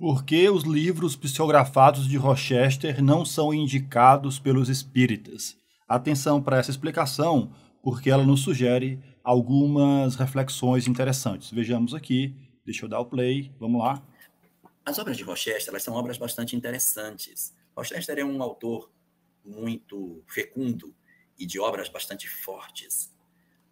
Por que os livros psicografados de Rochester não são indicados pelos espíritas? Atenção para essa explicação, porque ela nos sugere algumas reflexões interessantes. Vejamos aqui, deixa eu dar o play, vamos lá. As obras de Rochester elas são obras bastante interessantes. Rochester é um autor muito fecundo e de obras bastante fortes.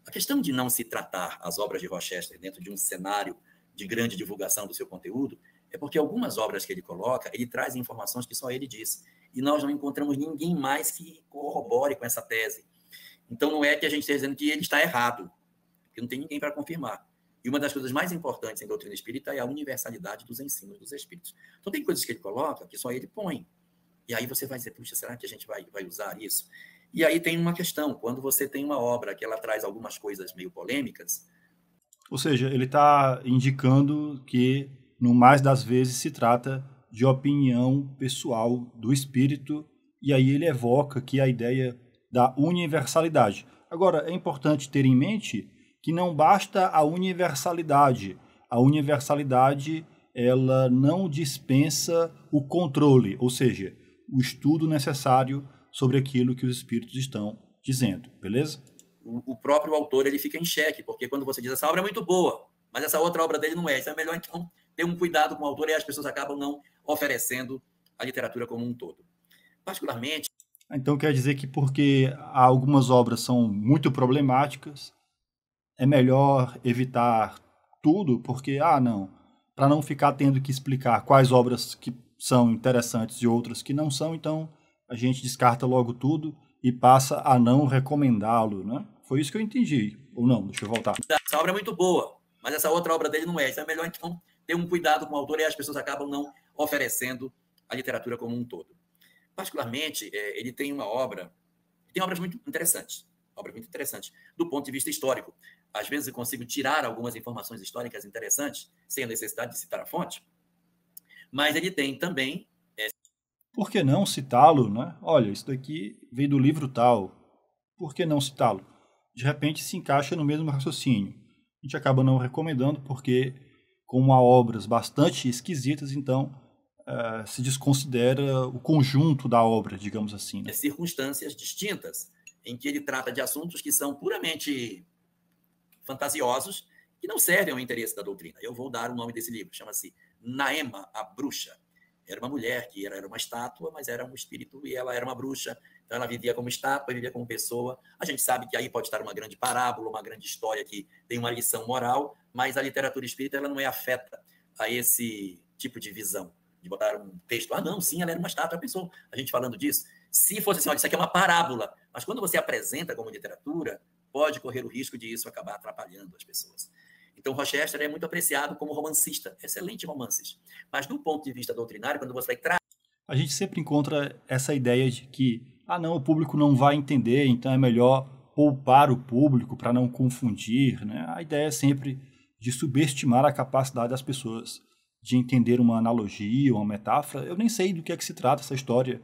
A questão de não se tratar as obras de Rochester dentro de um cenário de grande divulgação do seu conteúdo é porque algumas obras que ele coloca, ele traz informações que só ele diz. E nós não encontramos ninguém mais que corrobore com essa tese. Então não é que a gente esteja dizendo que ele está errado, porque não tem ninguém para confirmar. E uma das coisas mais importantes em doutrina espírita é a universalidade dos ensinos dos espíritos. Então tem coisas que ele coloca que só ele põe. E aí você vai dizer, puxa, será que a gente vai, vai usar isso? E aí tem uma questão, quando você tem uma obra que ela traz algumas coisas meio polêmicas. Ou seja, ele está indicando que no mais das vezes se trata de opinião pessoal do espírito, e aí ele evoca aqui a ideia da universalidade. Agora, é importante ter em mente que não basta a universalidade. A universalidade ela não dispensa o controle, ou seja, o estudo necessário sobre aquilo que os espíritos estão dizendo, beleza? O, próprio autor ele fica em xeque, porque quando você diz essa obra é muito boa, mas essa outra obra dele não é, então é melhor então ter um cuidado com o autor e as pessoas acabam não oferecendo a literatura como um todo. Particularmente. Então quer dizer que porque algumas obras são muito problemáticas, é melhor evitar tudo, porque, ah, não, para não ficar tendo que explicar quais obras que são interessantes e outras que não são, então a gente descarta logo tudo e passa a não recomendá-lo, né? Foi isso que eu entendi, ou não? Deixa eu voltar. Essa obra é muito boa, mas essa outra obra dele não é, então é melhor então ter um cuidado com o autor e as pessoas acabam não oferecendo a literatura como um todo. Particularmente, é, ele tem uma obra, tem obras muito interessantes, obras muito interessantes do ponto de vista histórico. Às vezes eu consigo tirar algumas informações históricas interessantes sem a necessidade de citar a fonte, mas ele tem também é, por que não citá-lo, né? Olha, isso daqui veio do livro tal. Por que não citá-lo? De repente se encaixa no mesmo raciocínio. A gente acaba não recomendando porque como a obras bastante esquisitas, então uh, se desconsidera o conjunto da obra, digamos assim. Né? É circunstâncias distintas, em que ele trata de assuntos que são puramente fantasiosos, que não servem ao interesse da doutrina. Eu vou dar o nome desse livro, chama-se Naema, a Bruxa. Era uma mulher que era uma estátua, mas era um espírito e ela era uma bruxa então, ela vivia como estátua, vivia como pessoa. A gente sabe que aí pode estar uma grande parábola, uma grande história que tem uma lição moral, mas a literatura espírita ela não é afeta a esse tipo de visão. De botar um texto, ah, não, sim, ela era uma estátua, uma pessoa. A gente falando disso. Se fosse assim, olha, isso aqui é uma parábola. Mas quando você apresenta como literatura, pode correr o risco de isso acabar atrapalhando as pessoas. Então, Rochester é muito apreciado como romancista, excelente romances. Mas, do ponto de vista doutrinário, quando você vai trazer. A gente sempre encontra essa ideia de que ah, não, o público não vai entender, então é melhor poupar o público para não confundir. Né? A ideia é sempre de subestimar a capacidade das pessoas de entender uma analogia, uma metáfora. Eu nem sei do que é que se trata essa história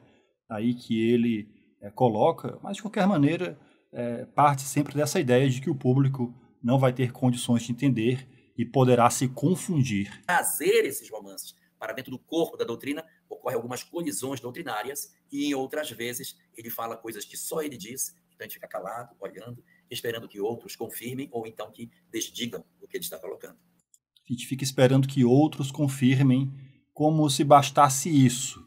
aí que ele é, coloca, mas de qualquer maneira é, parte sempre dessa ideia de que o público não vai ter condições de entender e poderá se confundir. Fazer esses romances para dentro do corpo da doutrina, ocorrem algumas colisões doutrinárias e em outras vezes ele fala coisas que só ele diz, então a gente fica calado, olhando, esperando que outros confirmem ou então que desdigam o que ele está colocando. A gente fica esperando que outros confirmem como se bastasse isso.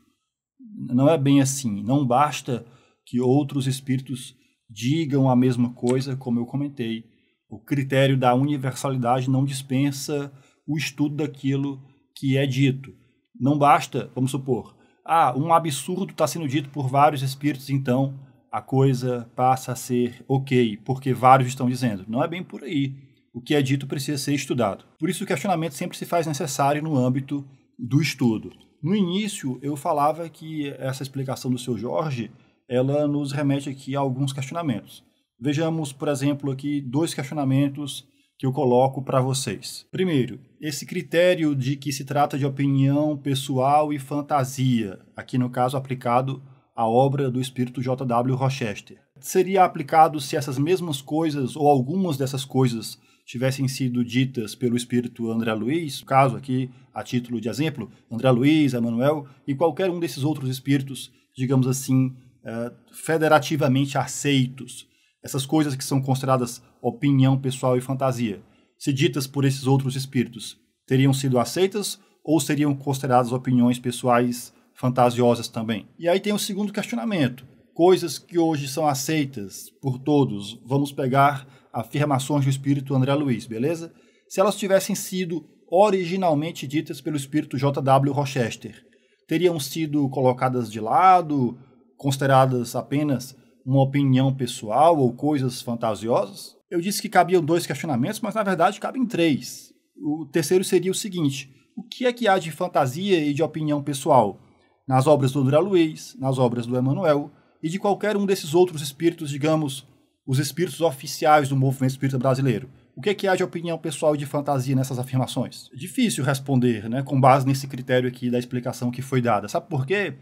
Não é bem assim. Não basta que outros espíritos digam a mesma coisa, como eu comentei. O critério da universalidade não dispensa o estudo daquilo que é dito. Não basta, vamos supor, ah, um absurdo está sendo dito por vários espíritos, então a coisa passa a ser ok, porque vários estão dizendo. Não é bem por aí. O que é dito precisa ser estudado. Por isso o questionamento sempre se faz necessário no âmbito do estudo. No início, eu falava que essa explicação do seu Jorge, ela nos remete aqui a alguns questionamentos. Vejamos, por exemplo, aqui dois questionamentos que eu coloco para vocês. Primeiro, esse critério de que se trata de opinião pessoal e fantasia, aqui no caso aplicado à obra do espírito J.W. Rochester. Seria aplicado se essas mesmas coisas ou algumas dessas coisas tivessem sido ditas pelo espírito André Luiz, caso aqui a título de exemplo, André Luiz, Emanuel e qualquer um desses outros espíritos, digamos assim, eh, federativamente aceitos. Essas coisas que são consideradas opinião pessoal e fantasia, se ditas por esses outros espíritos, teriam sido aceitas ou seriam consideradas opiniões pessoais fantasiosas também? E aí tem o segundo questionamento. Coisas que hoje são aceitas por todos, vamos pegar afirmações do espírito André Luiz, beleza? Se elas tivessem sido originalmente ditas pelo espírito J.W. Rochester, teriam sido colocadas de lado, consideradas apenas uma opinião pessoal ou coisas fantasiosas? Eu disse que cabiam dois questionamentos, mas na verdade cabem três. O terceiro seria o seguinte: o que é que há de fantasia e de opinião pessoal nas obras do André Luiz, nas obras do Emanuel e de qualquer um desses outros espíritos, digamos, os espíritos oficiais do movimento espírita brasileiro? O que é que há de opinião pessoal e de fantasia nessas afirmações? É difícil responder, né, com base nesse critério aqui da explicação que foi dada. Sabe por quê?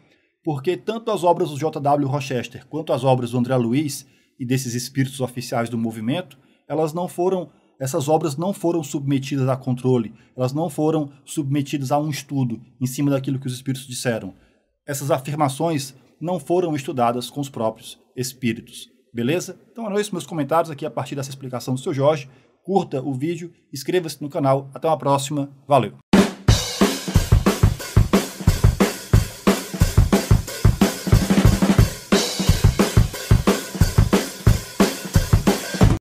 Porque tanto as obras do J.W. Rochester quanto as obras do André Luiz e desses espíritos oficiais do movimento, elas não foram essas obras não foram submetidas a controle, elas não foram submetidas a um estudo em cima daquilo que os espíritos disseram. Essas afirmações não foram estudadas com os próprios espíritos. Beleza? Então eram é meus comentários aqui a partir dessa explicação do seu Jorge. Curta o vídeo, inscreva-se no canal. Até uma próxima. Valeu!